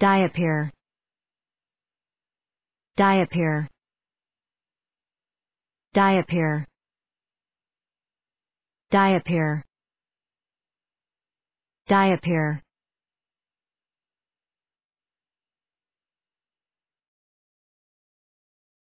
Diapir. Diapir. Diapir. Diapir. Diapir.